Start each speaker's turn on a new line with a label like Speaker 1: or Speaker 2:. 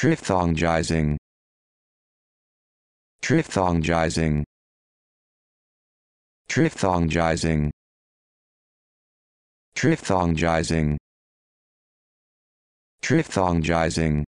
Speaker 1: Triphthongizing. Triphthongizing. Triphthongizing. Triphthongizing. Triphthongizing.